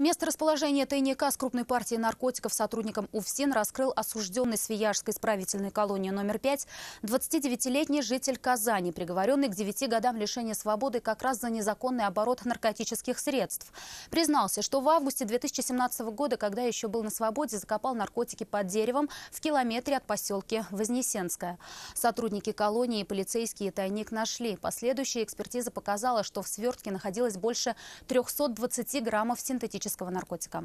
Место расположения тайника с крупной партией наркотиков сотрудникам УФСИН раскрыл осужденный с исправительной колонии номер 5 29-летний житель Казани, приговоренный к 9 годам лишения свободы как раз за незаконный оборот наркотических средств. Признался, что в августе 2017 года, когда еще был на свободе, закопал наркотики под деревом в километре от поселки Вознесенская. Сотрудники колонии и полицейские тайник нашли. Последующая экспертиза показала, что в свертке находилось больше 320 граммов синтетических синтетического наркотика.